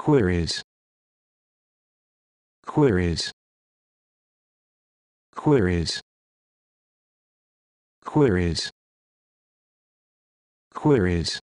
queries queries queries queries queries